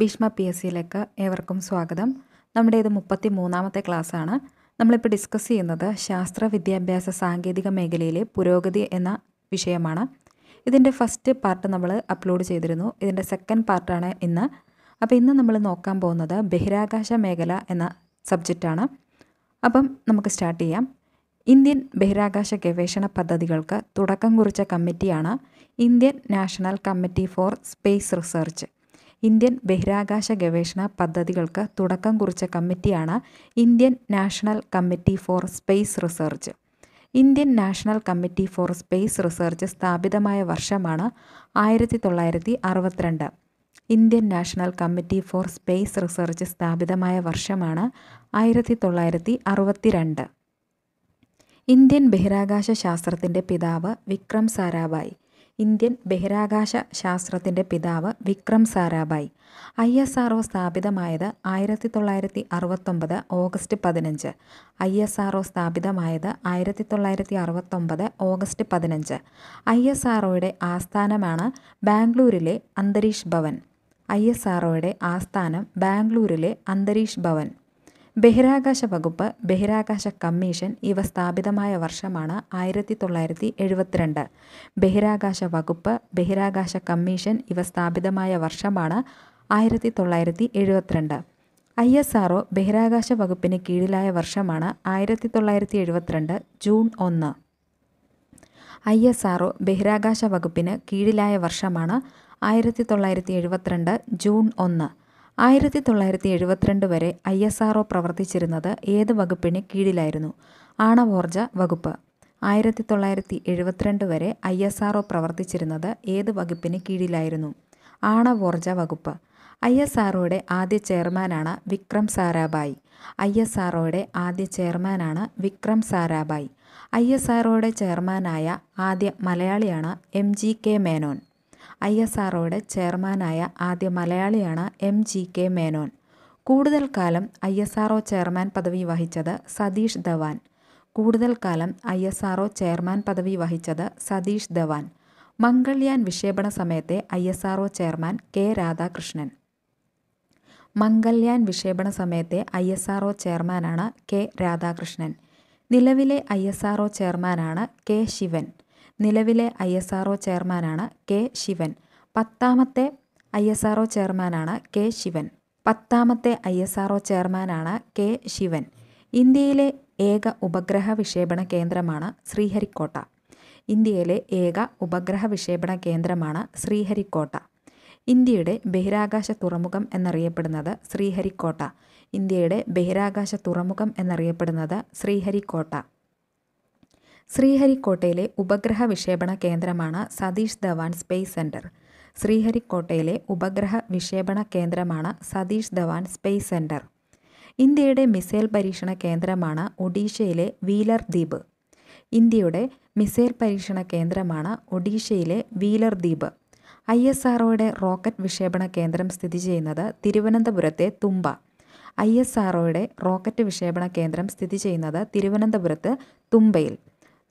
Bhishma P S സിയിലേക്ക് ഏവർക്കും സ്വാഗതം നമ്മുടെ ഇത് മുപ്പത്തി മൂന്നാമത്തെ ക്ലാസ്സാണ് നമ്മളിപ്പോൾ ഡിസ്കസ് ചെയ്യുന്നത് ശാസ്ത്ര വിദ്യാഭ്യാസ സാങ്കേതിക മേഖലയിലെ പുരോഗതി എന്ന വിഷയമാണ് ഇതിൻ്റെ ഫസ്റ്റ് പാർട്ട് നമ്മൾ അപ്ലോഡ് ചെയ്തിരുന്നു ഇതിൻ്റെ സെക്കൻഡ് പാർട്ടാണ് ഇന്ന് അപ്പോൾ ഇന്ന് നമ്മൾ നോക്കാൻ പോകുന്നത് ബഹിരാകാശ മേഖല എന്ന സബ്ജക്റ്റാണ് അപ്പം നമുക്ക് സ്റ്റാർട്ട് ചെയ്യാം ഇന്ത്യൻ ബഹിരാകാശ ഗവേഷണ പദ്ധതികൾക്ക് തുടക്കം കുറിച്ച കമ്മിറ്റിയാണ് Indian national committee for space research Indian ബഹിരാകാശ ഗവേഷണ പദ്ധതികൾക്ക് തുടക്കം കുറിച്ച കമ്മിറ്റിയാണ് Indian national committee for space research Indian national committee for space research സ്ഥാപിതമായ വർഷമാണ് ആയിരത്തി തൊള്ളായിരത്തി അറുപത്തിരണ്ട് Indian national committee for space research സ്ഥാപിതമായ വർഷമാണ് ആയിരത്തി തൊള്ളായിരത്തി അറുപത്തിരണ്ട് ഇന്ത്യൻ ബഹിരാകാശ ശാസ്ത്രത്തിൻ്റെ പിതാവ് വിക്രം സാരാഭായ് ഇന്ത്യൻ ബഹിരാകാശ ശാസ്ത്രത്തിൻ്റെ പിതാവ് Vikram Sarabhai I S R O സ്ഥാപിതമായത് ആയിരത്തി തൊള്ളായിരത്തി അറുപത്തൊമ്പത് ഓഗസ്റ്റ് പതിനഞ്ച് ഐ എസ് ആർ ഒ സ്ഥാപിതമായത് ആയിരത്തി തൊള്ളായിരത്തി അറുപത്തൊമ്പത് ഓഗസ്റ്റ് പതിനഞ്ച് ഐ എസ് ആർ ഒയുടെ ആസ്ഥാനമാണ് ബാംഗ്ലൂരിലെ Antariksh Bhavan I S R ഒയുടെ ആസ്ഥാനം ബാംഗ്ലൂരിലെ അന്തരീഷ് ഭവൻ ബഹിരാകാശ വകുപ്പ് ബഹിരാകാശ കമ്മീഷൻ ഇവ സ്ഥാപിതമായ വർഷമാണ് ആയിരത്തി തൊള്ളായിരത്തി എഴുപത്തിരണ്ട് ബഹിരാകാശ വകുപ്പ് ബഹിരാകാശ കമ്മീഷൻ ഇവ സ്ഥാപിതമായ വർഷമാണ് ആയിരത്തി തൊള്ളായിരത്തി എഴുപത്തിരണ്ട് ഐ എസ് ആർ ഒ ബഹിരാകാശ വകുപ്പിന് കീഴിലായ വർഷമാണ് ആയിരത്തി തൊള്ളായിരത്തി എഴുപത്തിരണ്ട് ജൂൺ ഒന്ന് ഐ എസ് ആർ ഒ ബഹിരാകാശ വകുപ്പിന് കീഴിലായ വർഷമാണ് ആയിരത്തി തൊള്ളായിരത്തി എഴുപത്തിരണ്ട് ജൂൺ ഒന്ന് ആയിരത്തി തൊള്ളായിരത്തി എഴുപത്തിരണ്ട് വരെ ഐ എസ് ആർ ഒ പ്രവർത്തിച്ചിരുന്നത് ഏത് വകുപ്പിന് കീഴിലായിരുന്നു ആണവോർജ വകുപ്പ് ആയിരത്തി തൊള്ളായിരത്തി എഴുപത്തിരണ്ട് വരെ ഐ എസ് ആർ ഒ പ്രവർത്തിച്ചിരുന്നത് ഏത് വകുപ്പിന് കീഴിലായിരുന്നു ആണവോർജ വകുപ്പ് ഐ എസ് ആർ ഒയുടെ ആദ്യ ചെയർമാനാണ് Vikram Sarabhai I S R ഒയുടെ ആദ്യ ചെയർമാനാണ് Vikram Sarabhai I S R ഒയുടെ ചെയർമാനായ ആദ്യ മലയാളിയാണ് M G K Menon I S ആർഒയുടെ ചെയർമാനായ ആദ്യ മലയാളിയാണ് എം ജി കെ മേനോൻ കൂടുതൽ കാലം ഐ എസ് ആർഒ ചെയർമാൻ പദവി വഹിച്ചത് സതീഷ് ധവാൻ കൂടുതൽ കാലം ഐ എസ് ആർഒ ചെയർമാൻ പദവി വഹിച്ചത് സതീഷ് ധവാൻ മംഗൾയാൻ വിക്ഷേപണ സമയത്തെ I S R O chairman K Radhakrishnan Mangalyaan വിക്ഷേപണ സമയത്തെ ഐ എസ് ആർഒ ചെയർമാനാണ് കെ രാധാകൃഷ്ണൻ നിലവിലെ ഐ എസ് ആർഒ ചെയർമാനാണ് കെ ശിവൻ നിലവിലെ ഐ എസ് ആർ ചെയർമാനാണ് കെ ശിവൻ പത്താമത്തെ ഐ എസ് ആർ ചെയർമാനാണ് കെ ശിവൻ പത്താമത്തെ ഐ എസ് ആർ ചെയർമാനാണ് കെ ശിവൻ ഇന്ത്യയിലെ ഏക ഉപഗ്രഹ വിക്ഷേപണ കേന്ദ്രമാണ് ശ്രീഹരിക്കോട്ട ഇന്ത്യയിലെ ഏക ഉപഗ്രഹ വിക്ഷേപണ കേന്ദ്രമാണ് ശ്രീഹരിക്കോട്ട ഇന്ത്യയുടെ ബഹിരാകാശ തുറമുഖം എന്നറിയപ്പെടുന്നത് ശ്രീഹരിക്കോട്ട ഇന്ത്യയുടെ ബഹിരാകാശ തുറമുഖം എന്നറിയപ്പെടുന്നത് ശ്രീഹരിക്കോട്ട ശ്രീഹരിക്കോട്ടയിലെ ഉപഗ്രഹ വിക്ഷേപണ കേന്ദ്രമാണ് സതീഷ് ധവാൻ സ്പേസ് സെൻറ്റർ ശ്രീഹരിക്കോട്ടയിലെ ഉപഗ്രഹ വിക്ഷേപണ കേന്ദ്രമാണ് സതീഷ് ധവാൻ സ്പേസ് സെൻറ്റർ ഇന്ത്യയുടെ മിസൈൽ പരീക്ഷണ കേന്ദ്രമാണ് ഒഡീഷയിലെ വീലർ ദ്വീപ് ഇന്ത്യയുടെ മിസൈൽ പരീക്ഷണ കേന്ദ്രമാണ് ഒഡീഷയിലെ വീലർ ദ്വീപ് ഐ എസ് ആർഒയുടെ റോക്കറ്റ് വിക്ഷേപണ കേന്ദ്രം സ്ഥിതി ചെയ്യുന്നത് തിരുവനന്തപുരത്തെ തുമ്പ ഐ എസ് ആർഒയുടെ റോക്കറ്റ് വിക്ഷേപണ കേന്ദ്രം സ്ഥിതി ചെയ്യുന്നത് തിരുവനന്തപുരത്ത് തുമ്പയിൽ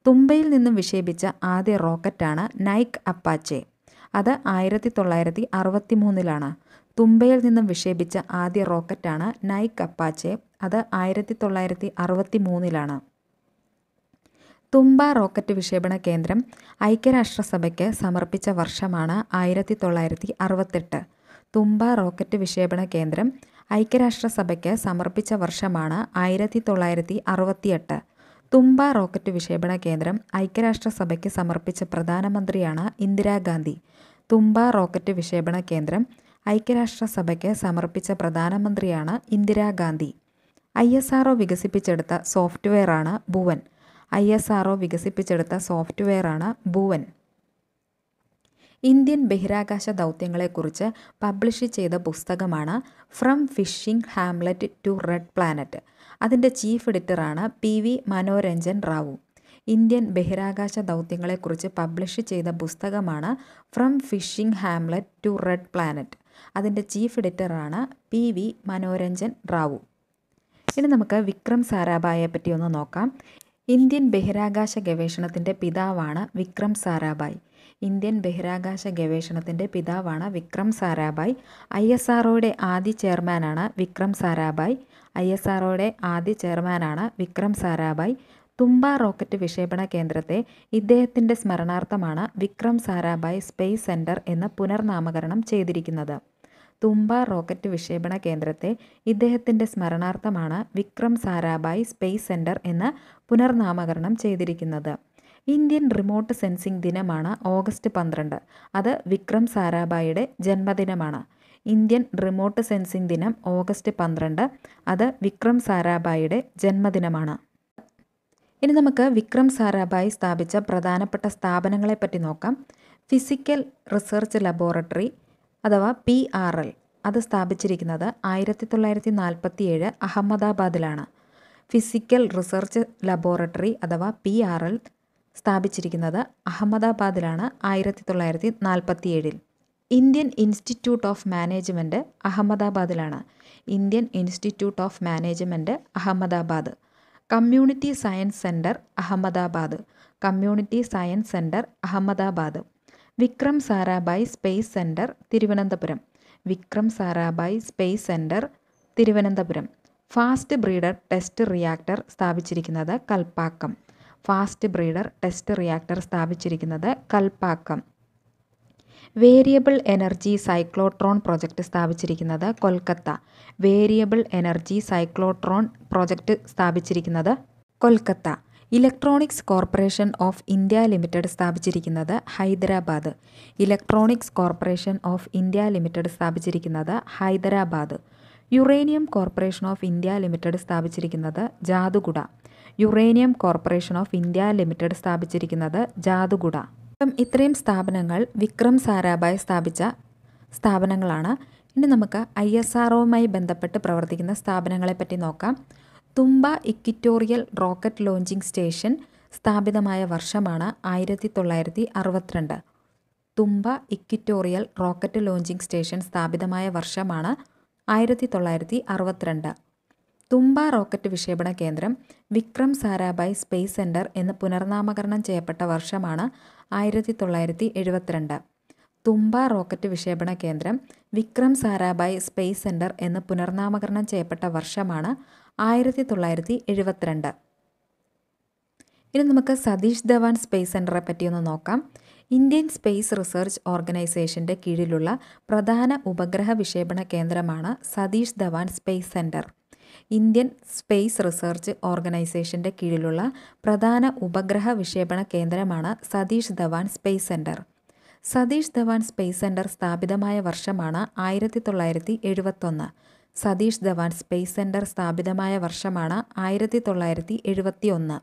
തുമ്പയിൽ നിന്നും വിക്ഷേപിച്ച ആദ്യ റോക്കറ്റാണ് നൈക്ക് അപ്പാച്ചെ അത് ആയിരത്തി തൊള്ളായിരത്തി അറുപത്തി മൂന്നിലാണ് തുമ്പയിൽ നിന്നും വിക്ഷേപിച്ച ആദ്യ റോക്കറ്റാണ് നൈക്ക് അപ്പാച്ചെ അത് ആയിരത്തി തൊള്ളായിരത്തി അറുപത്തി മൂന്നിലാണ് തുമ്പ റോക്കറ്റ് വിക്ഷേപണ കേന്ദ്രം ഐക്യരാഷ്ട്രസഭയ്ക്ക് സമർപ്പിച്ച വർഷമാണ് ആയിരത്തി തൊള്ളായിരത്തി അറുപത്തെട്ട് തുമ്പ റോക്കറ്റ് വിക്ഷേപണ കേന്ദ്രം ഐക്യരാഷ്ട്രസഭയ്ക്ക് സമർപ്പിച്ച വർഷമാണ് ആയിരത്തി തൊള്ളായിരത്തി അറുപത്തിയെട്ട് തുമ്പ റോക്കറ്റ് വിക്ഷേപണ കേന്ദ്രം ഐക്യരാഷ്ട്രസഭയ്ക്ക് സമർപ്പിച്ച പ്രധാനമന്ത്രിയാണ് ഇന്ദിരാഗാന്ധി തുമ്പ റോക്കറ്റ് വിക്ഷേപണ കേന്ദ്രം ഐക്യരാഷ്ട്രസഭയ്ക്ക് സമർപ്പിച്ച പ്രധാനമന്ത്രിയാണ് ഇന്ദിരാഗാന്ധി ഐ എസ് ആർ വികസിപ്പിച്ചെടുത്ത സോഫ്റ്റ്വെയറാണ് ഭുവൻ ഐ എസ് ആർ വികസിപ്പിച്ചെടുത്ത സോഫ്റ്റ്വെയറാണ് ഭുവൻ ഇന്ത്യൻ ബഹിരാകാശ ദൗത്യങ്ങളെക്കുറിച്ച് പബ്ലിഷ് ചെയ്ത പുസ്തകമാണ് from fishing hamlet to red planet അതിൻ്റെ ചീഫ് എഡിറ്ററാണ് P V Manoranjan Rao Indian ബഹിരാകാശ ദൗത്യങ്ങളെക്കുറിച്ച് പബ്ലിഷ് ചെയ്ത പുസ്തകമാണ് from fishing hamlet to red planet അതിൻ്റെ ചീഫ് എഡിറ്ററാണ് പി വി മനോരഞ്ജൻ റാവു ഇനി നമുക്ക് വിക്രം സാരാഭായെ പറ്റി ഒന്ന് നോക്കാം ഇന്ത്യൻ ബഹിരാകാശ ഗവേഷണത്തിൻ്റെ പിതാവാണ് വിക്രം സാരാഭായ് ഇന്ത്യൻ ബഹിരാകാശ ഗവേഷണത്തിൻ്റെ പിതാവാണ് Vikram Sarabhai I S R ആദ്യ ചെയർമാനാണ് വിക്രം സാരാഭായ് ഐ എസ് ആർഒയുടെ ആദ്യ ചെയർമാനാണ് വിക്രം സാരാഭായ് തുമ്പ റോക്കറ്റ് വിക്ഷേപണ കേന്ദ്രത്തെ ഇദ്ദേഹത്തിൻ്റെ സ്മരണാർത്ഥമാണ് വിക്രം സാരാഭായ് സ്പേസ് സെൻറ്റർ എന്ന് പുനർനാമകരണം ചെയ്തിരിക്കുന്നത് തുമ്പ റോക്കറ്റ് വിക്ഷേപണ കേന്ദ്രത്തെ ഇദ്ദേഹത്തിൻ്റെ സ്മരണാർത്ഥമാണ് വിക്രം സാരാഭായ് സ്പേസ് സെൻറ്റർ എന്ന് പുനർനാമകരണം ചെയ്തിരിക്കുന്നത് ഇന്ത്യൻ റിമോട്ട് സെൻസിംഗ് ദിനമാണ് ഓഗസ്റ്റ് പന്ത്രണ്ട് അത് വിക്രം സാരാഭായിയുടെ ജന്മദിനമാണ് ഇന്ത്യൻ റിമോട്ട് സെൻസിംഗ് ദിനം ഓഗസ്റ്റ് പന്ത്രണ്ട് അത് വിക്രം സാരാഭായിയുടെ ജന്മദിനമാണ് ഇനി നമുക്ക് വിക്രം സാരാഭായി സ്ഥാപിച്ച പ്രധാനപ്പെട്ട സ്ഥാപനങ്ങളെപ്പറ്റി നോക്കാം ഫിസിക്കൽ റിസർച്ച് ലബോറട്ടറി അഥവാ പി ആർ എൽ അത് സ്ഥാപിച്ചിരിക്കുന്നത് ആയിരത്തി തൊള്ളായിരത്തി ഏഴ് അഹമ്മദാബാദിലാണ് ഫിസിക്കൽ റിസർച്ച് ലബോറട്ടറി അഥവാ പി ആർ എൽ സ്ഥാപിച്ചിരിക്കുന്നത് അഹമ്മദാബാദിലാണ് ആയിരത്തി തൊള്ളായിരത്തി ഏഴിൽ ഇന്ത്യൻ ഇൻസ്റ്റിറ്റ്യൂട്ട് ഓഫ് മാനേജ്മെൻറ്റ് അഹമ്മദാബാദിലാണ് Indian institute of management Ahmedabad community science centre Ahmedabad community science centre Ahmedabad Vikram Sarabhai space centre Thiruvananthapuram Vikram Sarabhai space centre Thiruvananthapuram fast breeder test reactor സ്ഥാപിച്ചിരിക്കുന്നത് Kalpakkam fast breeder test reactor സ്ഥാപിച്ചിരിക്കുന്നത് Kalpakkam variable energy cyclotron project സ്ഥാപിച്ചിരിക്കുന്നത് Kolkata variable energy cyclotron project സ്ഥാപിച്ചിരിക്കുന്നത് Kolkata electronics corporation of India limited സ്ഥാപിച്ചിരിക്കുന്നത് Hyderabad electronics corporation of India limited സ്ഥാപിച്ചിരിക്കുന്നത് Hyderabad uranium corporation of India limited സ്ഥാപിച്ചിരിക്കുന്നത് Jaduguda uranium corporation of India limited സ്ഥാപിച്ചിരിക്കുന്നത് ജാദുഗുഡ അപ്പം ഇത്രയും സ്ഥാപനങ്ങൾ വിക്രം സാരാഭായ് സ്ഥാപിച്ച സ്ഥാപനങ്ങളാണ് ഇനി നമുക്ക് ഐ എസ് ആർ ബന്ധപ്പെട്ട് പ്രവർത്തിക്കുന്ന സ്ഥാപനങ്ങളെപ്പറ്റി നോക്കാം Thumba equatorial rocket launching station സ്ഥാപിതമായ വർഷമാണ് ആയിരത്തി തൊള്ളായിരത്തി അറുപത്തിരണ്ട് Thumba equatorial rocket launching station സ്ഥാപിതമായ വർഷമാണ് ആയിരത്തി തൊള്ളായിരത്തി അറുപത്തിരണ്ട് തുമ്പ റോക്കറ്റ് വിക്ഷേപണ കേന്ദ്രം വിക്രം സാരാഭായ് സ്പേസ് സെൻറ്റർ എന്ന് പുനർനാമകരണം ചെയ്യപ്പെട്ട വർഷമാണ് ആയിരത്തി തൊള്ളായിരത്തി എഴുപത്തിരണ്ട് തുമ്പ റോക്കറ്റ് വിക്ഷേപണ കേന്ദ്രം വിക്രം സാരാഭായ് സ്പേസ് സെൻറ്റർ എന്ന് പുനർനാമകരണം ചെയ്യപ്പെട്ട വർഷമാണ് ആയിരത്തി തൊള്ളായിരത്തി എഴുപത്തിരണ്ട് ഇനി നമുക്ക് സതീഷ് ധവാൻ സ്പേസ് സെൻറ്ററെ പറ്റിയൊന്ന് നോക്കാം ഇന്ത്യൻ സ്പേസ് റിസർച്ച് ഓർഗനൈസേഷൻ്റെ കീഴിലുള്ള പ്രധാന ഉപഗ്രഹ വിക്ഷേപണ കേന്ദ്രമാണ് Satish Dhawan space centre Indian space research ഓർഗനൈസേഷൻ്റെ കീഴിലുള്ള പ്രധാന ഉപഗ്രഹ വിക്ഷേപണ കേന്ദ്രമാണ് Satish Dhawan space centre Satish Dhawan space centre സ്ഥാപിതമായ വർഷമാണ് ആയിരത്തി തൊള്ളായിരത്തി എഴുപത്തൊന്ന് സതീഷ് ധവാൻ സ്പേസ് സെൻറ്റർ സ്ഥാപിതമായ വർഷമാണ് ആയിരത്തി തൊള്ളായിരത്തി എഴുപത്തി ഒന്ന്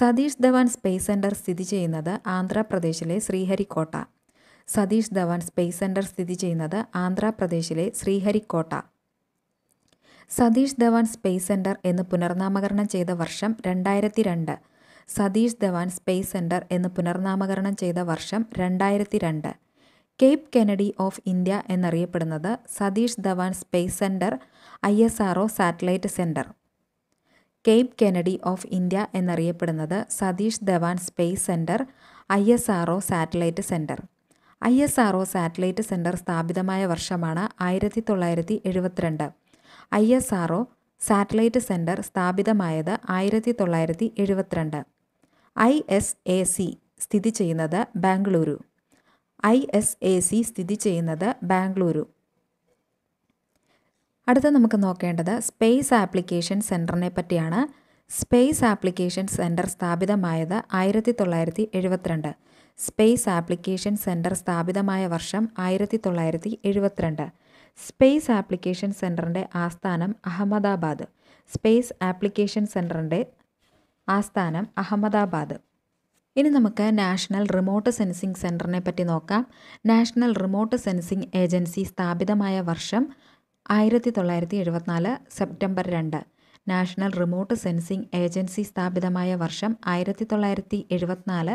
സതീഷ് ധവാൻ സ്പേസ് സെൻറ്റർ സ്ഥിതി ചെയ്യുന്നത് ആന്ധ്രാപ്രദേശിലെ ശ്രീഹരിക്കോട്ട സതീഷ് ധവാൻ സ്പേസ് സെൻറ്റർ സ്ഥിതി ചെയ്യുന്നത് ആന്ധ്രാപ്രദേശിലെ ശ്രീഹരിക്കോട്ട സതീഷ് ധവാൻ സ്പേസ് സെന്റർ എന്ന് പുനർനാമകരണം ചെയ്ത വർഷം രണ്ടായിരത്തി രണ്ട് സതീഷ് ധവാൻ സ്പേസ് സെന്റർ എന്ന് പുനർനാമകരണം ചെയ്ത വർഷം രണ്ടായിരത്തി രണ്ട് കേപ്പ് കെനഡി ഓഫ് ഇന്ത്യ എന്നറിയപ്പെടുന്നത് Satish Dhawan space centre I S R satellite centre Cape Kennedy of India എന്നറിയപ്പെടുന്നത് Satish Dhawan space centre I S R satellite centre I S R satellite centre സ്ഥാപിതമായ വർഷമാണ് ആയിരത്തി തൊള്ളായിരത്തി എഴുപത്തിരണ്ട് I S R O satellite centre സ്ഥാപിതമായത് ആയിരത്തി തൊള്ളായിരത്തി എഴുപത്തിരണ്ട് ഐ എസ് എ സി സ്ഥിതി ചെയ്യുന്നത് Bengaluru I S A C സ്ഥിതി ചെയ്യുന്നത് ബാംഗ്ലൂരു അടുത്ത നമുക്ക് നോക്കേണ്ടത് സ്പേസ് ആപ്ലിക്കേഷൻ സെൻറ്ററിനെ പറ്റിയാണ് സ്പേസ് ആപ്ലിക്കേഷൻ സെൻറ്റർ സ്ഥാപിതമായത് ആയിരത്തി തൊള്ളായിരത്തി എഴുപത്തിരണ്ട് സ്പേസ് ആപ്ലിക്കേഷൻ സെൻറ്റർ സ്ഥാപിതമായ വർഷം ആയിരത്തി തൊള്ളായിരത്തി എഴുപത്തിരണ്ട് സ്പേസ് ആപ്ലിക്കേഷൻ സെൻറ്ററിൻ്റെ ആസ്ഥാനം അഹമ്മദാബാദ് സ്പേസ് ആപ്ലിക്കേഷൻ സെൻറ്ററിൻ്റെ ആസ്ഥാനം അഹമ്മദാബാദ് ഇനി നമുക്ക് നാഷണൽ റിമോട്ട് സെൻസിംഗ് സെൻറ്ററിനെ പറ്റി നോക്കാം നാഷണൽ റിമോട്ട് സെൻസിംഗ് ഏജൻസി സ്ഥാപിതമായ വർഷം ആയിരത്തി തൊള്ളായിരത്തി എഴുപത്തിനാല് സെപ്റ്റംബർ രണ്ട് നാഷണൽ റിമോട്ട് സെൻസിംഗ് ഏജൻസി സ്ഥാപിതമായ വർഷം ആയിരത്തി തൊള്ളായിരത്തി എഴുപത്തിനാല്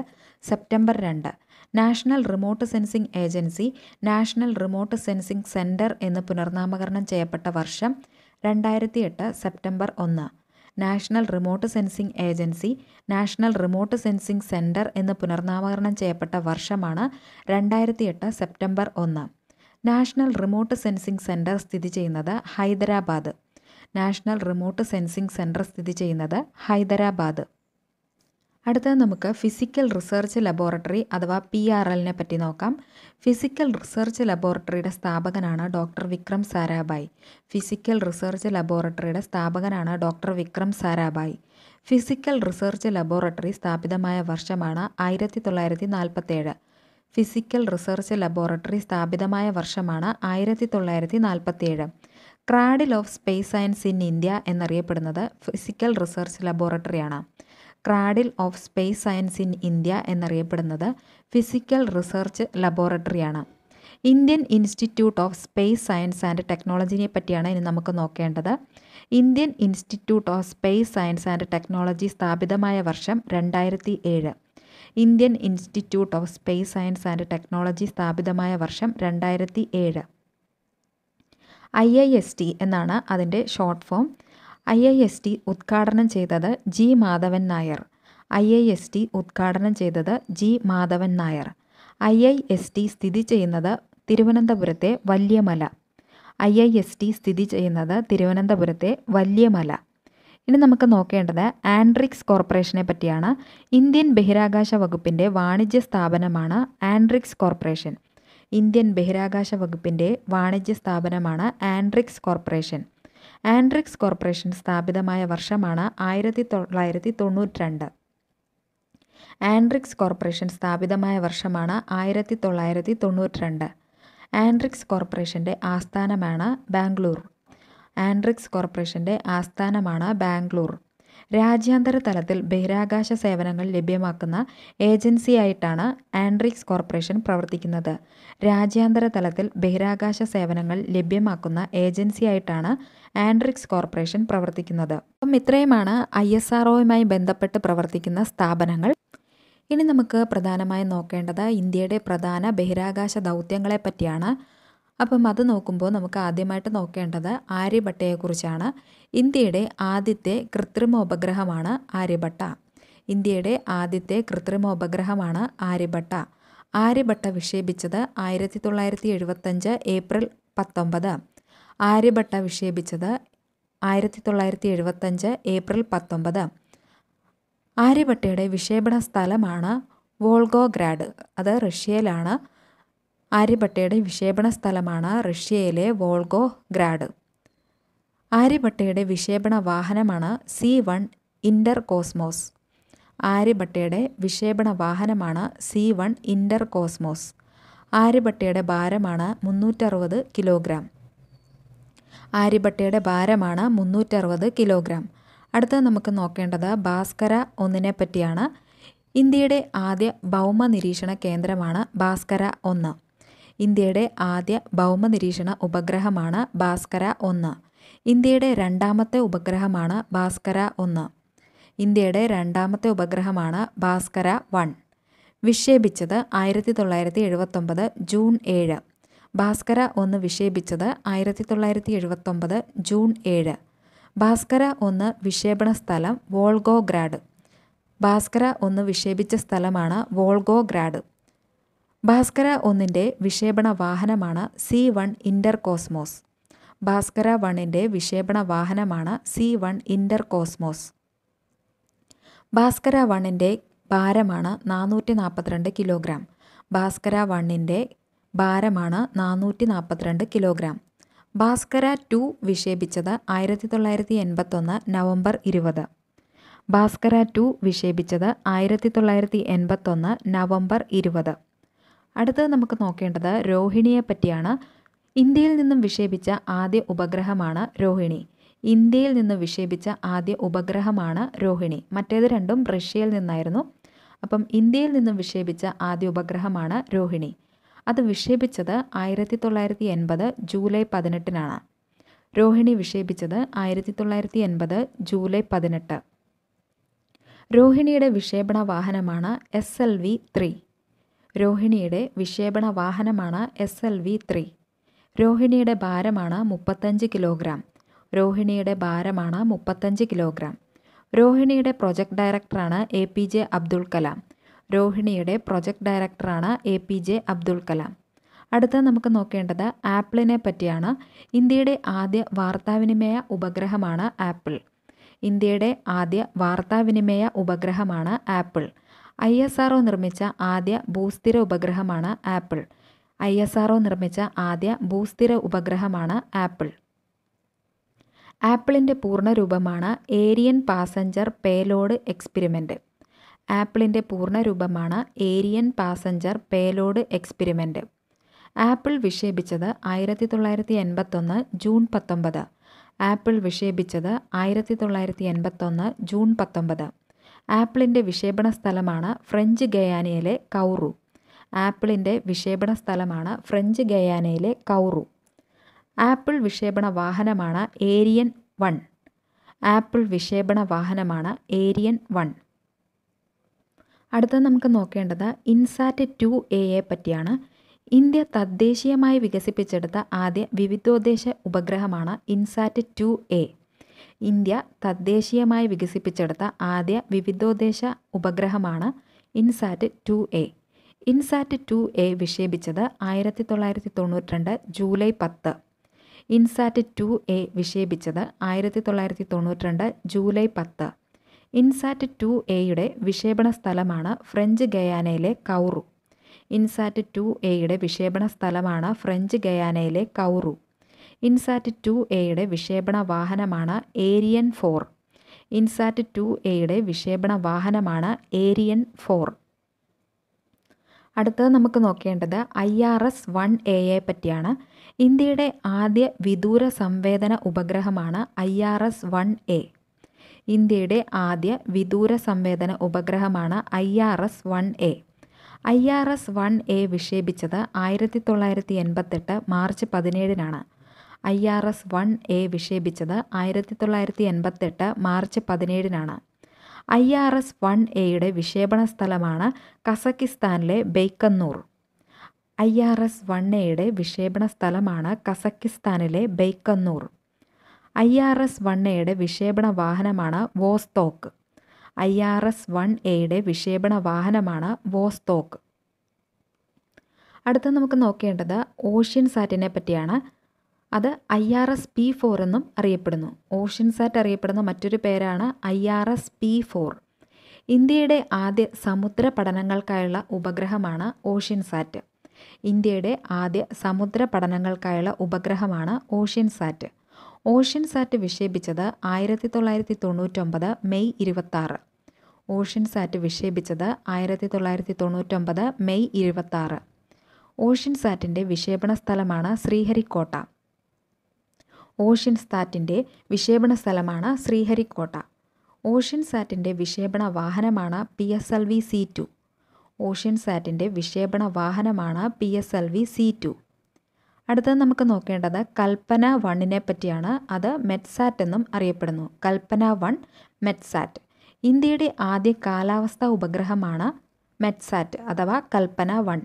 സെപ്റ്റംബർ രണ്ട് national remote sensing agency national remote sensing centre എന്ന് പുനർനാമകരണം ചെയ്യപ്പെട്ട വർഷം രണ്ടായിരത്തി എട്ട് സെപ്റ്റംബർ ഒന്ന് national remote sensing agency national remote sensing centre എന്ന് പുനർനാമകരണം ചെയ്യപ്പെട്ട വർഷമാണ് രണ്ടായിരത്തി എട്ട് സെപ്റ്റംബർ ഒന്ന് നാഷണൽ റിമോട്ട് സെൻസിംഗ് സെൻറ്റർ സ്ഥിതി ചെയ്യുന്നത് Hyderabad national remote sensing centre സ്ഥിതി ചെയ്യുന്നത് ഹൈദരാബാദ് അടുത്തത് നമുക്ക് ഫിസിക്കൽ റിസർച്ച് ലബോറട്ടറി അഥവാ പി ആർ എല്ലിനെ പറ്റി നോക്കാം ഫിസിക്കൽ റിസർച്ച് ലബോറട്ടറിയുടെ സ്ഥാപകനാണ് doctor Vikram Sarabhai physical research ലബോറട്ടറിയുടെ സ്ഥാപകനാണ് doctor Vikram Sarabhai physical research laboratory സ്ഥാപിതമായ വർഷമാണ് ആയിരത്തി തൊള്ളായിരത്തി നാൽപ്പത്തേഴ് ഫിസിക്കൽ റിസർച്ച് ലബോറട്ടറി സ്ഥാപിതമായ വർഷമാണ് ആയിരത്തി തൊള്ളായിരത്തി നാൽപ്പത്തിയേഴ് cradle of space science in India എന്നറിയപ്പെടുന്നത് ഫിസിക്കൽ റിസർച്ച് ലബോറട്ടറിയാണ് cradle of space science in India എന്നറിയപ്പെടുന്നത് ഫിസിക്കൽ റിസർച്ച് ലബോറട്ടറിയാണ് Indian institute of space science and ടെക്നോളജിനെ പറ്റിയാണ് ഇനി നമുക്ക് നോക്കേണ്ടത് Indian institute of space science and technology സ്ഥാപിതമായ വർഷം രണ്ടായിരത്തി ഏഴ് Indian institute of space science and technology സ്ഥാപിതമായ വർഷം രണ്ടായിരത്തി ഏഴ് ഐ ഐ എസ് ടി എന്നാണ് അതിൻ്റെ short form I I S T ഉദ്ഘാടനം ചെയ്തത് G Madhavan Nair I I S T ഉദ്ഘാടനം ചെയ്തത് G Madhavan Nair I I S T സ്ഥിതി ചെയ്യുന്നത് തിരുവനന്തപുരത്തെ Valiamala I I S T സ്ഥിതി ചെയ്യുന്നത് തിരുവനന്തപുരത്തെ വല്യമല ഇനി നമുക്ക് നോക്കേണ്ടത് ആൻഡ്രിക്സ് കോർപ്പറേഷനെ പറ്റിയാണ് ഇന്ത്യൻ ബഹിരാകാശ വകുപ്പിൻ്റെ വാണിജ്യ സ്ഥാപനമാണ് ആൻഡ്രിക്സ് കോർപ്പറേഷൻ ഇന്ത്യൻ ബഹിരാകാശ വകുപ്പിൻ്റെ വാണിജ്യ സ്ഥാപനമാണ് ആൻഡ്രിക്സ് കോർപ്പറേഷൻ ആൻഡ്രിക്സ് കോർപ്പറേഷൻ സ്ഥാപിതമായ വർഷമാണ് ആയിരത്തി തൊള്ളായിരത്തി തൊണ്ണൂറ്റിരണ്ട് ആൻഡ്രിക്സ് കോർപ്പറേഷൻ സ്ഥാപിതമായ വർഷമാണ് ആയിരത്തി തൊള്ളായിരത്തി തൊണ്ണൂറ്റിരണ്ട് ആൻഡ്രിക്സ് കോർപ്പറേഷൻ്റെ ആസ്ഥാനമാണ് ബാംഗ്ലൂർ ആൻഡ്രിക്സ് കോർപ്പറേഷൻ്റെ ആസ്ഥാനമാണ് ബാംഗ്ലൂർ രാജ്യാന്തര തലത്തിൽ ബഹിരാകാശ സേവനങ്ങൾ ലഭ്യമാക്കുന്ന ഏജൻസിയായിട്ടാണ് ആൻഡ്രിക്സ് കോർപ്പറേഷൻ പ്രവർത്തിക്കുന്നത് രാജ്യാന്തര തലത്തിൽ ബഹിരാകാശ സേവനങ്ങൾ ലഭ്യമാക്കുന്ന ഏജൻസിയായിട്ടാണ് ആൻഡ്രിക്സ് കോർപ്പറേഷൻ പ്രവർത്തിക്കുന്നത് അപ്പം ഇത്രയുമാണ് ഐ എസ് ആർ ബന്ധപ്പെട്ട് പ്രവർത്തിക്കുന്ന സ്ഥാപനങ്ങൾ ഇനി നമുക്ക് പ്രധാനമായും നോക്കേണ്ടത് ഇന്ത്യയുടെ പ്രധാന ബഹിരാകാശ ദൗത്യങ്ങളെ പറ്റിയാണ് അപ്പം അത് നോക്കുമ്പോൾ നമുക്ക് ആദ്യമായിട്ട് നോക്കേണ്ടത് ആര്യഭട്ടയെക്കുറിച്ചാണ് ഇന്ത്യയുടെ ആദ്യത്തെ കൃത്രിമ ഉപഗ്രഹമാണ് ആര്യഭട്ട ഇന്ത്യയുടെ ആദ്യത്തെ കൃത്രിമ ഉപഗ്രഹമാണ് ആര്യഭട്ട ആര്യഭട്ട വിക്ഷേപിച്ചത് ആയിരത്തി തൊള്ളായിരത്തി എഴുപത്തഞ്ച് ഏപ്രിൽ പത്തൊമ്പത് ആര്യഭട്ട വിക്ഷേപിച്ചത് ആയിരത്തി തൊള്ളായിരത്തി എഴുപത്തഞ്ച് ഏപ്രിൽ പത്തൊമ്പത് ആര്യഭട്ടയുടെ വിക്ഷേപണ സ്ഥലമാണ് വോൾഗോഗ്രാഡ് അത് റഷ്യയിലാണ് ആര്യഭട്ടയുടെ വിക്ഷേപണ സ്ഥലമാണ് റഷ്യയിലെ വോൾഗോ ഗ്രാഡ് ആര്യഭട്ടയുടെ വിക്ഷേപണ വാഹനമാണ് സി വൺ ഇൻ്റർ കോസ്മോസ് ആര്യഭട്ടയുടെ വിക്ഷേപണ വാഹനമാണ് സി വൺ ഇൻ്റർ കോസ്മോസ് ആര്യഭട്ടയുടെ ഭാരമാണ് മുന്നൂറ്ററുപത് കിലോഗ്രാം ആര്യഭട്ടയുടെ ഭാരമാണ് മുന്നൂറ്ററുപത് കിലോഗ്രാം അടുത്ത നമുക്ക് നോക്കേണ്ടത് ഭാസ്കര ഒന്നിനെ പറ്റിയാണ് ഇന്ത്യയുടെ ആദ്യ ഭൗമ നിരീക്ഷണ കേന്ദ്രമാണ് ഭാസ്കര ഒന്ന് ഇന്ത്യയുടെ ആദ്യ ഭൗമനിരീക്ഷണ ഉപഗ്രഹമാണ് ഭാസ്കര ഒന്ന് ഇന്ത്യയുടെ രണ്ടാമത്തെ ഉപഗ്രഹമാണ് ഭാസ്കര ഒന്ന് ഇന്ത്യയുടെ രണ്ടാമത്തെ ഉപഗ്രഹമാണ് ഭാസ്കര വൺ വിക്ഷേപിച്ചത് ആയിരത്തി തൊള്ളായിരത്തി എഴുപത്തൊമ്പത് ജൂൺ ഏഴ് ഭാസ്കര ഒന്ന് വിക്ഷേപിച്ചത് ആയിരത്തി തൊള്ളായിരത്തി എഴുപത്തൊമ്പത് ജൂൺ ഏഴ് ഭാസ്കര ഒന്ന് വിക്ഷേപണ സ്ഥലം വോൾഗോഗ്രാഡ് ഭാസ്കര ഒന്ന് വിക്ഷേപിച്ച സ്ഥലമാണ് വോൾഗോഗ്രാഡ് ഭാസ്കര ഒന്നിൻ്റെ വിക്ഷേപണ വാഹനമാണ് C one Intercosmos Bhaskara വണ്ണിൻ്റെ വിക്ഷേപണ വാഹനമാണ് C one Intercosmos Bhaskara വണ്ണിൻ്റെ ഭാരമാണ് നാനൂറ്റി നാൽപ്പത്തിരണ്ട് കിലോഗ്രാം ഭാസ്കര വണ്ണിൻ്റെ ഭാരമാണ് നാനൂറ്റി നാൽപ്പത്തിരണ്ട് കിലോഗ്രാം ഭാസ്കര ടു വിക്ഷേപിച്ചത് ആയിരത്തി തൊള്ളായിരത്തി എൺപത്തൊന്ന് നവംബർ ഇരുപത് ഭാസ്കര ടു വിക്ഷേപിച്ചത് ആയിരത്തി തൊള്ളായിരത്തി എൺപത്തൊന്ന് നവംബർ ഇരുപത് അടുത്തത് നമുക്ക് നോക്കേണ്ടത് രോഹിണിയെ പറ്റിയാണ് ഇന്ത്യയിൽ നിന്നും വിക്ഷേപിച്ച ആദ്യ ഉപഗ്രഹമാണ് രോഹിണി ഇന്ത്യയിൽ നിന്നും വിക്ഷേപിച്ച ആദ്യ ഉപഗ്രഹമാണ് രോഹിണി മറ്റേത് രണ്ടും റഷ്യയിൽ നിന്നായിരുന്നു അപ്പം ഇന്ത്യയിൽ നിന്നും വിക്ഷേപിച്ച ആദ്യ ഉപഗ്രഹമാണ് രോഹിണി അത് വിക്ഷേപിച്ചത് ആയിരത്തി തൊള്ളായിരത്തി എൺപത് ജൂലൈ പതിനെട്ടിനാണ് രോഹിണി വിക്ഷേപിച്ചത് ആയിരത്തി തൊള്ളായിരത്തി എൺപത് ജൂലൈ പതിനെട്ട് രോഹിണിയുടെ വിക്ഷേപണ വാഹനമാണ് എസ് എൽ വി ത്രീ രോഹിണിയുടെ വിക്ഷേപണ വാഹനമാണ് എസ് എൽ വി ത്രീ രോഹിണിയുടെ ഭാരമാണ് മുപ്പത്തഞ്ച് കിലോഗ്രാം രോഹിണിയുടെ ഭാരമാണ് മുപ്പത്തഞ്ച് കിലോഗ്രാം രോഹിണിയുടെ പ്രൊജക്ട് ഡയറക്ടറാണ് A P J Abdul Kalam രോഹിണിയുടെ പ്രൊജക്ട് ഡയറക്ടറാണ് A P J Abdul Kalam അടുത്ത നമുക്ക് നോക്കേണ്ടത് ആപ്പിളിനെ പറ്റിയാണ് ഇന്ത്യയുടെ ആദ്യ വാർത്താവിനിമയ ഉപഗ്രഹമാണ് ആപ്പിൾ ഇന്ത്യയുടെ ആദ്യ വാർത്താവിനിമയ ഉപഗ്രഹമാണ് ആപ്പിൾ ഐ എസ് ആർ നിർമ്മിച്ച ആദ്യ ഭൂസ്ഥിര ഉപഗ്രഹമാണ് ആപ്പിൾ ഐ എസ് ആർ നിർമ്മിച്ച ആദ്യ ഭൂസ്ഥിര ഉപഗ്രഹമാണ് ആപ്പിൾ ആപ്പിളിൻ്റെ പൂർണ്ണരൂപമാണ് ഏരിയൻ പാസഞ്ചർ പേലോഡ് എക്സ്പെരിമെൻറ്റ് ആപ്പിളിൻ്റെ പൂർണ്ണരൂപമാണ് Ariane passenger payload experiment APPLE വിക്ഷേപിച്ചത് ആയിരത്തി തൊള്ളായിരത്തി എൺപത്തൊന്ന് ജൂൺ പത്തൊമ്പത് ആപ്പിൾ വിക്ഷേപിച്ചത് ആയിരത്തി തൊള്ളായിരത്തി എൺപത്തൊന്ന് ജൂൺ പത്തൊമ്പത് ആപ്പിളിൻ്റെ വിക്ഷേപണ സ്ഥലമാണ് ഫ്രഞ്ച് ഗയാനയിലെ കൗറു ആപ്പിളിൻ്റെ വിക്ഷേപണ സ്ഥലമാണ് ഫ്രഞ്ച് ഗയാനയിലെ കൗറു ആപ്പിൾ വിക്ഷേപണ വാഹനമാണ് ഏരിയൻ വൺ ആപ്പിൾ വിക്ഷേപണ വാഹനമാണ് ഏരിയൻ വൺ അടുത്ത നമുക്ക് നോക്കേണ്ടത് ഇൻസാറ്റ് ടു എയെ പറ്റിയാണ് ഇന്ത്യ തദ്ദേശീയമായി വികസിപ്പിച്ചെടുത്ത ആദ്യ വിവിധോദ്ദേശ ഉപഗ്രഹമാണ് ഇൻസാറ്റ് ടു എ ഇന്ത്യ തദ്ദേശീയമായി വികസിപ്പിച്ചെടുത്ത ആദ്യ വിവിധോദ്ദേശ ഉപഗ്രഹമാണ് INSAT two A INSAT two A വിക്ഷേപിച്ചത് ആയിരത്തി തൊള്ളായിരത്തി തൊണ്ണൂറ്റിരണ്ട് ജൂലൈ പത്ത് ഇൻസാറ്റ് ടു എ വിക്ഷേപിച്ചത് ആയിരത്തി തൊള്ളായിരത്തി തൊണ്ണൂറ്റിരണ്ട് ജൂലൈ പത്ത് ഇൻസാറ്റ് ടു എയുടെ വിക്ഷേപണ സ്ഥലമാണ് ഫ്രഞ്ച് ഗയാനയിലെ കൗറു ഇൻസാറ്റ് ടു എയുടെ വിക്ഷേപണ സ്ഥലമാണ് ഫ്രഞ്ച് ഗയാനയിലെ കൗറു ഇൻസാറ്റ് ടു എയുടെ വിക്ഷേപണ വാഹനമാണ് ഏരിയൻ ഫോർ ഇൻസാറ്റ് ടു എയുടെ വിക്ഷേപണ വാഹനമാണ് ഏരിയൻ ഫോർ അടുത്തത് നമുക്ക് നോക്കേണ്ടത് ഐ ആർ എസ് വൺ എയെ പറ്റിയാണ് ഇന്ത്യയുടെ ആദ്യ വിദൂര സംവേദന ഉപഗ്രഹമാണ് I R S one A ഇന്ത്യയുടെ ആദ്യ വിദൂര സംവേദന ഉപഗ്രഹമാണ് I R S one A I R S one A വിക്ഷേപിച്ചത് ആയിരത്തി തൊള്ളായിരത്തി എൺപത്തെട്ട് മാർച്ച് പതിനേഴിനാണ് I R S one A വിക്ഷേപിച്ചത് ആയിരത്തി തൊള്ളായിരത്തി എൺപത്തെട്ട് മാർച്ച് പതിനേഴിനാണ് ഐ ആർ എസ് വൺ എയുടെ വിക്ഷേപണ സ്ഥലമാണ് കസക്കിസ്ഥാനിലെ Baikonur I R S one എയുടെ വിക്ഷേപണ സ്ഥലമാണ് കസക്കിസ്ഥാനിലെ Baikonur I R S one എയുടെ വിക്ഷേപണ വാഹനമാണ് Vostok I R S one എയുടെ വിക്ഷേപണ വാഹനമാണ് വോസ്തോക്ക് അടുത്ത നമുക്ക് നോക്കേണ്ടത് ഓഷ്യൻ സാറ്റിനെ പറ്റിയാണ് അത് I R S P four എന്നും അറിയപ്പെടുന്നു ഓഷ്യൻസാറ്റ് അറിയപ്പെടുന്ന മറ്റൊരു പേരാണ് I R S P four ഇന്ത്യയുടെ ആദ്യ സമുദ്ര പഠനങ്ങൾക്കായുള്ള ഉപഗ്രഹമാണ് ഓഷ്യൻസാറ്റ് ഇന്ത്യയുടെ ആദ്യ സമുദ്ര പഠനങ്ങൾക്കായുള്ള ഉപഗ്രഹമാണ് ഓഷ്യൻസാറ്റ് ഓഷ്യൻസാറ്റ് വിക്ഷേപിച്ചത് ആയിരത്തി തൊള്ളായിരത്തി തൊണ്ണൂറ്റൊമ്പത് മെയ് ഇരുപത്താറ് ഓഷ്യൻസാറ്റ് വിക്ഷേപിച്ചത് ആയിരത്തി തൊള്ളായിരത്തി തൊണ്ണൂറ്റൊമ്പത് മെയ് ഇരുപത്താറ് ഓഷ്യൻസാറ്റിൻ്റെ വിക്ഷേപണ സ്ഥലമാണ് ശ്രീഹരിക്കോട്ട ഓഷ്യൻ സ്റ്റാറ്റിൻ്റെ വിക്ഷേപണ സ്ഥലമാണ് ശ്രീഹരിക്കോട്ട ഓഷ്യൻ സാറ്റിൻ്റെ വിക്ഷേപണ വാഹനമാണ് P S L V C two ocean സാറ്റിൻ്റെ വിക്ഷേപണ വാഹനമാണ് P S L V C two അടുത്തത് നമുക്ക് നോക്കേണ്ടത് കൽപ്പന വണ്ണിനെ പറ്റിയാണ് അത് മെറ്റ്സാറ്റ് എന്നും അറിയപ്പെടുന്നു കൽപ്പന വൺ മെറ്റ്സാറ്റ് ഇന്ത്യയുടെ ആദ്യ കാലാവസ്ഥാ ഉപഗ്രഹമാണ് മെറ്റ്സാറ്റ് അഥവാ കൽപ്പന വൺ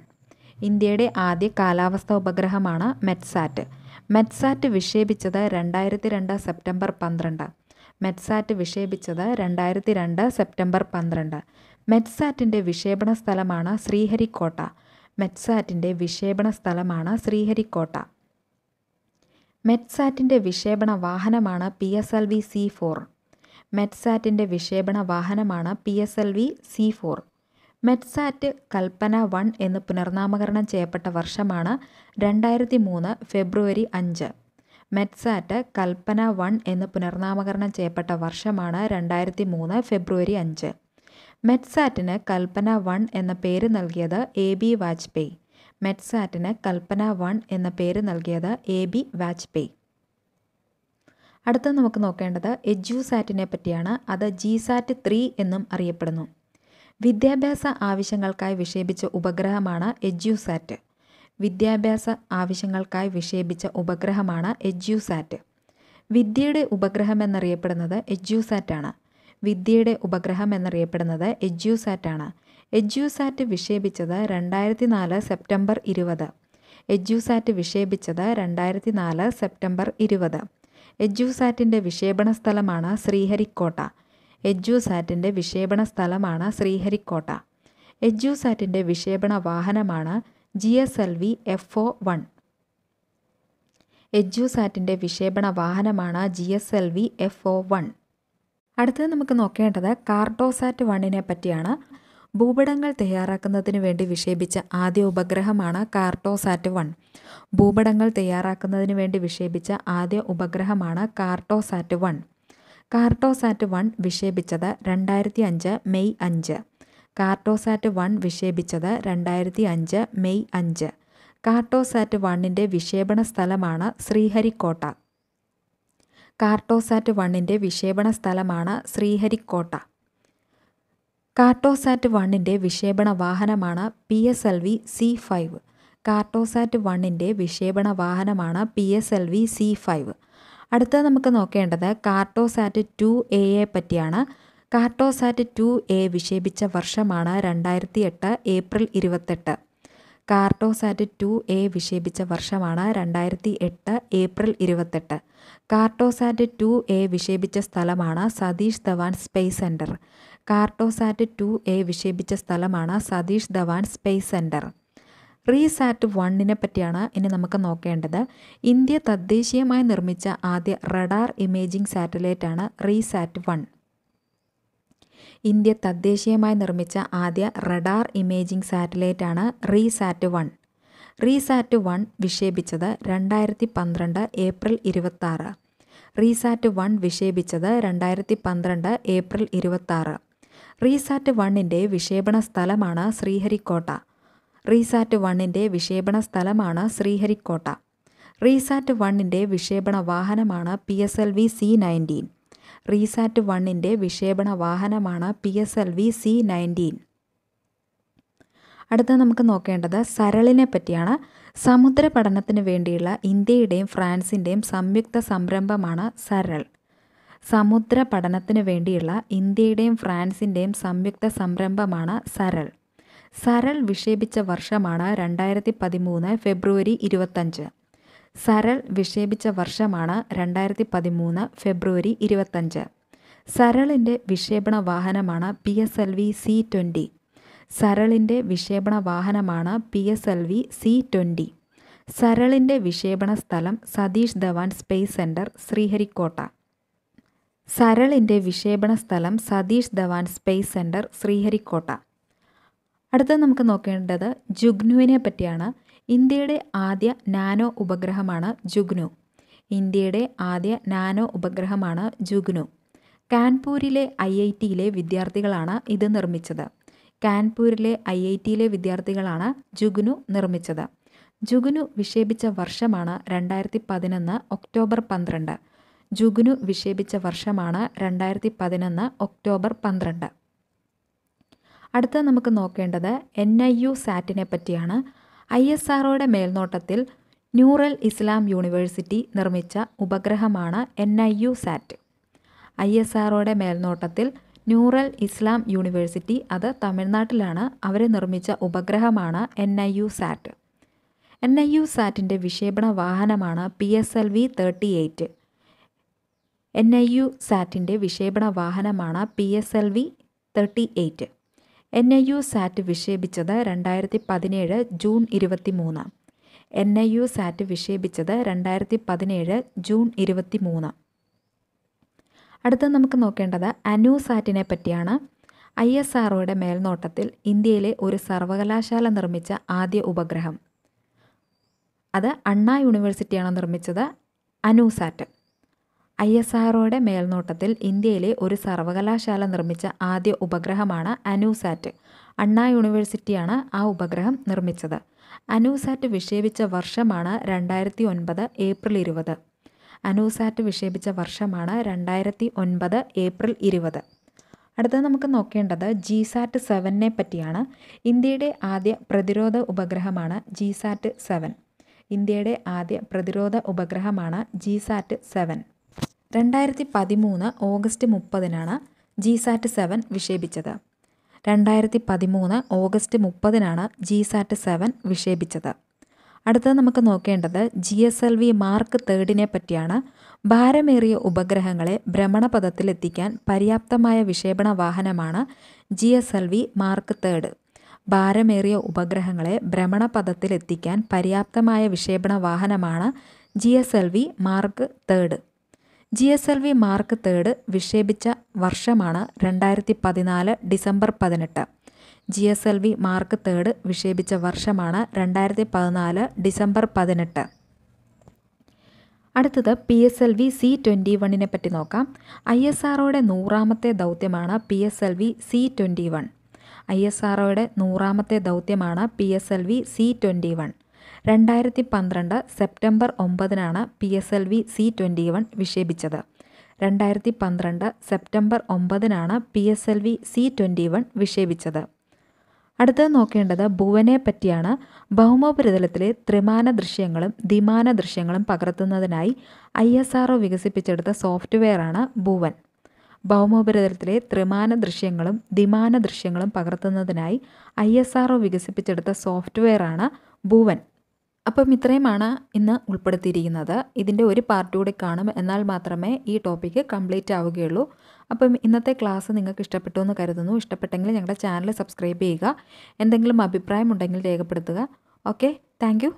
ഇന്ത്യയുടെ ആദ്യ കാലാവസ്ഥാ ഉപഗ്രഹമാണ് മെറ്റ്സാറ്റ് മെറ്റ്സാറ്റ് വിക്ഷേപിച്ചത് രണ്ടായിരത്തി രണ്ട് സെപ്റ്റംബർ പന്ത്രണ്ട് മെറ്റ്സാറ്റ് വിക്ഷേപിച്ചത് രണ്ടായിരത്തി രണ്ട് സെപ്റ്റംബർ പന്ത്രണ്ട് മെറ്റ്സാറ്റിൻ്റെ വിക്ഷേപണ സ്ഥലമാണ് ശ്രീഹരിക്കോട്ട മെറ്റ്സാറ്റിൻ്റെ വിക്ഷേപണ സ്ഥലമാണ് ശ്രീഹരിക്കോട്ട മെറ്റ്സാറ്റിൻ്റെ വിക്ഷേപണ വാഹനമാണ് P S L V C four മെറ്റ്സാറ്റിൻ്റെ വിക്ഷേപണ വാഹനമാണ് P S L V C four METSAT Kalpana one എന്ന് പുനർനാമകരണം ചെയ്യപ്പെട്ട വർഷമാണ് രണ്ടായിരത്തി മൂന്ന് ഫെബ്രുവരി അഞ്ച് മെറ്റ്സാറ്റ് കൽപ്പന വൺ എന്ന് പുനർനാമകരണം ചെയ്യപ്പെട്ട വർഷമാണ് രണ്ടായിരത്തി മൂന്ന് ഫെബ്രുവരി അഞ്ച് മെറ്റ്സാറ്റിന് കൽപ്പന വൺ എന്ന പേര് നൽകിയത് എ ബി വാജ്പേയി മെറ്റ്സാറ്റിന് കൽപ്പന വൺ എന്ന പേര് നൽകിയത് എ ബി വാജ്പേയി അടുത്ത നമുക്ക് നോക്കേണ്ടത് എജ്യുസാറ്റിനെ പറ്റിയാണ് അത് ജി സാറ്റ് ത്രീ എന്നും അറിയപ്പെടുന്നു വിദ്യാഭ്യാസ ആവശ്യങ്ങൾക്കായി വിക്ഷേപിച്ച ഉപഗ്രഹമാണ് എജ്യുസാറ്റ് വിദ്യാഭ്യാസ ആവശ്യങ്ങൾക്കായി വിക്ഷേപിച്ച ഉപഗ്രഹമാണ് എജ്യുസാറ്റ് വിദ്യയുടെ ഉപഗ്രഹം എന്നറിയപ്പെടുന്നത് എജ്യുസാറ്റാണ് വിദ്യയുടെ ഉപഗ്രഹം എന്നറിയപ്പെടുന്നത് എജ്യുസാറ്റാണ് എജ്യുസാറ്റ് വിക്ഷേപിച്ചത് രണ്ടായിരത്തി നാല് സെപ്റ്റംബർ ഇരുപത് എജ്യുസാറ്റ് വിക്ഷേപിച്ചത് രണ്ടായിരത്തി നാല് സെപ്റ്റംബർ ഇരുപത് എജ്യുസാറ്റിൻ്റെ വിക്ഷേപണ സ്ഥലമാണ് ശ്രീഹരിക്കോട്ട എജ്യുസാറ്റിൻ്റെ വിക്ഷേപണ സ്ഥലമാണ് ശ്രീഹരിക്കോട്ട എജ്യുസാറ്റിൻ്റെ വിക്ഷേപണ വാഹനമാണ് G S L V F O one എജ്യുസാറ്റിൻ്റെ വിക്ഷേപണ വാഹനമാണ് G S L V F O one അടുത്തത് നമുക്ക് നോക്കേണ്ടത് കാർട്ടോസാറ്റ് വണ്ണിനെ പറ്റിയാണ് ഭൂപടങ്ങൾ തയ്യാറാക്കുന്നതിന് വേണ്ടി വിക്ഷേപിച്ച ആദ്യ ഉപഗ്രഹമാണ് കാർട്ടോസാറ്റ് വൺ ഭൂപടങ്ങൾ തയ്യാറാക്കുന്നതിന് വേണ്ടി വിക്ഷേപിച്ച ആദ്യ ഉപഗ്രഹമാണ് കാർട്ടോസാറ്റ് വൺ കാർട്ടോസാറ്റ് വൺ വിക്ഷേപിച്ചത് രണ്ടായിരത്തി അഞ്ച് മെയ് അഞ്ച് കാർട്ടോസാറ്റ് വൺ വിക്ഷേപിച്ചത് രണ്ടായിരത്തി അഞ്ച് മെയ് അഞ്ച് കാർട്ടോസാറ്റ് വണ്ണിൻ്റെ വിക്ഷേപണ സ്ഥലമാണ് ശ്രീഹരിക്കോട്ട കാർട്ടോസാറ്റ് വണ്ണിൻ്റെ വിക്ഷേപണ സ്ഥലമാണ് ശ്രീഹരിക്കോട്ട കാർട്ടോസാറ്റ് വണ്ണിൻ്റെ വിക്ഷേപണ വാഹനമാണ് P S L V C five Cartosat വണ്ണിൻ്റെ വിക്ഷേപണ വാഹനമാണ് P S L V C five അടുത്തത് നമുക്ക് നോക്കേണ്ടത് കാർട്ടോസാറ്റ് ടു എ പറ്റിയാണ് കാർട്ടോസാറ്റ് ടു എ വിക്ഷേപിച്ച വർഷമാണ് രണ്ടായിരത്തി എട്ട് ഏപ്രിൽ ഇരുപത്തെട്ട് കാർട്ടോസാറ്റ് ടു എ വിക്ഷേപിച്ച വർഷമാണ് രണ്ടായിരത്തി എട്ട് ഏപ്രിൽ ഇരുപത്തെട്ട് കാർട്ടോസാറ്റ് ടു എ വിക്ഷേപിച്ച സ്ഥലമാണ് Satish Dhawan space centre Cartosat two A വിക്ഷേപിച്ച സ്ഥലമാണ് Satish Dhawan space centre RISAT വണ്ണിനെ പറ്റിയാണ് ഇനി നമുക്ക് നോക്കേണ്ടത് ഇന്ത്യ തദ്ദേശീയമായി നിർമ്മിച്ച ആദ്യ റഡാർ ഇമേജിംഗ് സാറ്റലൈറ്റാണ് റീസാറ്റ് വൺ ഇന്ത്യ തദ്ദേശീയമായി നിർമ്മിച്ച ആദ്യ റഡാർ ഇമേജിംഗ് സാറ്റലൈറ്റാണ് റീസാറ്റ് വൺ റീസാറ്റ് വൺ വിക്ഷേപിച്ചത് രണ്ടായിരത്തി പന്ത്രണ്ട് ഏപ്രിൽ ഇരുപത്താറ് റീസാറ്റ് വൺ വിക്ഷേപിച്ചത് രണ്ടായിരത്തി പന്ത്രണ്ട് ഏപ്രിൽ ഇരുപത്താറ് റീസാറ്റ് വണ്ണിൻ്റെ വിക്ഷേപണ സ്ഥലമാണ് ശ്രീഹരിക്കോട്ട റീസാറ്റ് വണ്ണിൻ്റെ വിക്ഷേപണ സ്ഥലമാണ് ശ്രീഹരിക്കോട്ട റീസാറ്റ് വണ്ണിൻ്റെ വിക്ഷേപണ വാഹനമാണ് P S L V C nineteen RISAT വണ്ണിൻ്റെ വിക്ഷേപണ വാഹനമാണ് P S L V C nineteen അടുത്ത നമുക്ക് നോക്കേണ്ടത് സരളിനെ പറ്റിയാണ് സമുദ്ര പഠനത്തിന് വേണ്ടിയുള്ള ഇന്ത്യയുടെയും ഫ്രാൻസിൻ്റെയും സംയുക്ത സംരംഭമാണ് സരൾ സമുദ്ര പഠനത്തിന് വേണ്ടിയുള്ള ഇന്ത്യയുടെയും ഫ്രാൻസിൻ്റെയും സംയുക്ത സംരംഭമാണ് സരൾ സരൾ വിക്ഷേപിച്ച വർഷമാണ് രണ്ടായിരത്തി പതിമൂന്ന് ഫെബ്രുവരി ഇരുപത്തഞ്ച് സരൾ വിക്ഷേപിച്ച വർഷമാണ് രണ്ടായിരത്തി പതിമൂന്ന് ഫെബ്രുവരി ഇരുപത്തഞ്ച് സരളിൻ്റെ വിക്ഷേപണ വാഹനമാണ് P S L V C twenty സരളിൻ്റെ വിക്ഷേപണ വാഹനമാണ് P S L V C twenty സരളിൻ്റെ വിക്ഷേപണ സ്ഥലം സതീഷ് ധവാൻ സ്പേസ് സെൻറ്റർ ശ്രീഹരിക്കോട്ട സരളിൻ്റെ വിക്ഷേപണ സ്ഥലം സതീഷ് ധവാൻ സ്പേസ് സെൻറ്റർ ശ്രീഹരിക്കോട്ട അടുത്തത് നമുക്ക് നോക്കേണ്ടത് ജുഗ്നുവിനെ പറ്റിയാണ് ഇന്ത്യയുടെ ആദ്യ നാനോ ഉപഗ്രഹമാണ് ജുഗ്നു ഇന്ത്യയുടെ ആദ്യ നാനോ ഉപഗ്രഹമാണ് ജുഗ്നു കാൺപൂരിലെ ഐ ഐ ടിയിലെ വിദ്യാർത്ഥികളാണ് ഇത് നിർമ്മിച്ചത് കാൺപൂരിലെ ഐ ഐ ടിയിലെ വിദ്യാർത്ഥികളാണ് ജുഗ്നു നിർമ്മിച്ചത് ജുഗ്നു വിക്ഷേപിച്ച വർഷമാണ് രണ്ടായിരത്തി പതിനൊന്ന് ഒക്ടോബർ പന്ത്രണ്ട് ജുഗ്നു വിക്ഷേപിച്ച വർഷമാണ് രണ്ടായിരത്തി പതിനൊന്ന് ഒക്ടോബർ പന്ത്രണ്ട് അടുത്ത നമുക്ക് നോക്കേണ്ടത് എൻ ഐ യു സാറ്റിനെ പറ്റിയാണ് ഐ എസ് ആർഒയുടെ മേൽനോട്ടത്തിൽ ന്യൂറൽ ഇസ്ലാം യൂണിവേഴ്സിറ്റി നിർമ്മിച്ച ഉപഗ്രഹമാണ് N I U sat I S ആർഒയുടെ മേൽനോട്ടത്തിൽ ന്യൂറൽ ഇസ്ലാം യൂണിവേഴ്സിറ്റി അത് തമിഴ്നാട്ടിലാണ് അവർ നിർമ്മിച്ച ഉപഗ്രഹമാണ് N I U sat N I U സാറ്റിൻ്റെ വിക്ഷേപണ വാഹനമാണ് P S L V thirty eight N I U സാറ്റിൻ്റെ വിക്ഷേപണ വാഹനമാണ് P S L V thirty eight N I U sat വിക്ഷേപിച്ചത് രണ്ടായിരത്തി പതിനേഴ് ജൂൺ ഇരുപത്തി മൂന്ന് എൻ ഐ യു സാറ്റ് വിക്ഷേപിച്ചത് രണ്ടായിരത്തി പതിനേഴ് ജൂൺ ഇരുപത്തി മൂന്ന് അടുത്ത നമുക്ക് നോക്കേണ്ടത് അനു സാറ്റിനെ പറ്റിയാണ് ഐ എസ് ആർഒയുടെ മേൽനോട്ടത്തിൽ ഇന്ത്യയിലെ ഒരു സർവകലാശാല നിർമ്മിച്ച ആദ്യ ഉപഗ്രഹം അത് അണ്ണാ യൂണിവേഴ്സിറ്റിയാണ് നിർമ്മിച്ചത് അനുസാറ്റ് ഐ എസ് ആർഒയുടെ മേൽനോട്ടത്തിൽ ഇന്ത്യയിലെ ഒരു സർവകലാശാല നിർമ്മിച്ച ആദ്യ ഉപഗ്രഹമാണ് അനൂസാറ്റ് അണ്ണാ യൂണിവേഴ്സിറ്റിയാണ് ആ ഉപഗ്രഹം നിർമ്മിച്ചത് അനൂസാറ്റ് വിക്ഷേപിച്ച വർഷമാണ് രണ്ടായിരത്തി ഒൻപത് ഏപ്രിൽ ഇരുപത് അനൂസാറ്റ് വിക്ഷേപിച്ച വർഷമാണ് രണ്ടായിരത്തി ഒൻപത് ഏപ്രിൽ ഇരുപത് അടുത്തത് നമുക്ക് നോക്കേണ്ടത് ജിസാറ്റ് സെവനെ പറ്റിയാണ് ഇന്ത്യയുടെ ആദ്യ പ്രതിരോധ ഉപഗ്രഹമാണ് ജിസാറ്റ് സെവൻ ഇന്ത്യയുടെ ആദ്യ പ്രതിരോധ ഉപഗ്രഹമാണ് ജിസാറ്റ് സെവൻ രണ്ടായിരത്തി പതിമൂന്ന് ഓഗസ്റ്റ് മുപ്പതിനാണ് ജി സാറ്റ് സെവൻ വിക്ഷേപിച്ചത് രണ്ടായിരത്തി പതിമൂന്ന് ഓഗസ്റ്റ് മുപ്പതിനാണ് ജി സാറ്റ് സെവൻ വിക്ഷേപിച്ചത് അടുത്തത് നമുക്ക് നോക്കേണ്ടത് G S L V mark തേർഡിനെ പറ്റിയാണ് ഭാരമേറിയ ഉപഗ്രഹങ്ങളെ ഭ്രമണപഥത്തിലെത്തിക്കാൻ പര്യാപ്തമായ വിക്ഷേപണ വാഹനമാണ് G S L V mark third ഭാരമേറിയ ഉപഗ്രഹങ്ങളെ ഭ്രമണപഥത്തിലെത്തിക്കാൻ പര്യാപ്തമായ വിക്ഷേപണ വാഹനമാണ് G S L V mark third G S L V mark third വിക്ഷേപിച്ച വർഷമാണ് രണ്ടായിരത്തി പതിനാല് ഡിസംബർ പതിനെട്ട് G S L V mark third വിക്ഷേപിച്ച വർഷമാണ് രണ്ടായിരത്തി പതിനാല് ഡിസംബർ പതിനെട്ട് അടുത്തത് P S L V C twenty വണ്ണിനെ പറ്റി നോക്കാം ഐ എസ് ആർഒയുടെ നൂറാമത്തെ ദൗത്യമാണ് P S L V C twenty one I S ആർഒയുടെ നൂറാമത്തെ ദൗത്യമാണ് P S L V C twenty one രണ്ടായിരത്തി പന്ത്രണ്ട് സെപ്റ്റംബർ ഒമ്പതിനാണ് P S L V C twenty one വിക്ഷേപിച്ചത് രണ്ടായിരത്തി പന്ത്രണ്ട് സെപ്റ്റംബർ ഒമ്പതിനാണ് P S L V C twenty one വിക്ഷേപിച്ചത് അടുത്തത് നോക്കേണ്ടത് ഭുവനെ പറ്റിയാണ് ഭൗമോപരിതലത്തിലെ ത്രിമാന ദൃശ്യങ്ങളും ദ്വിമാന ദൃശ്യങ്ങളും പകർത്തുന്നതിനായി ഐ എസ് ആർ വികസിപ്പിച്ചെടുത്ത സോഫ്റ്റ്വെയറാണ് ഭുവൻ ഭൗമോപരിതലത്തിലെ ത്രിമാന ദൃശ്യങ്ങളും ദ്വിമാന ദൃശ്യങ്ങളും പകർത്തുന്നതിനായി ഐ എസ് ആർ വികസിപ്പിച്ചെടുത്ത സോഫ്റ്റ്വെയറാണ് ഭുവൻ അപ്പം ഇത്രയുമാണ് ഇന്ന് ഉൾപ്പെടുത്തിയിരിക്കുന്നത് ഇതിൻ്റെ ഒരു പാർട്ട് കൂടി കാണും എന്നാൽ മാത്രമേ ഈ ടോപ്പിക്ക് കംപ്ലീറ്റ് ആവുകയുള്ളൂ അപ്പം ഇന്നത്തെ ക്ലാസ് നിങ്ങൾക്ക് ഇഷ്ടപ്പെട്ടു എന്ന് കരുതുന്നു ഇഷ്ടപ്പെട്ടെങ്കിൽ ഞങ്ങളുടെ ചാനൽ സബ്സ്ക്രൈബ് ചെയ്യുക എന്തെങ്കിലും ഉണ്ടെങ്കിൽ രേഖപ്പെടുത്തുക ഓക്കെ താങ്ക്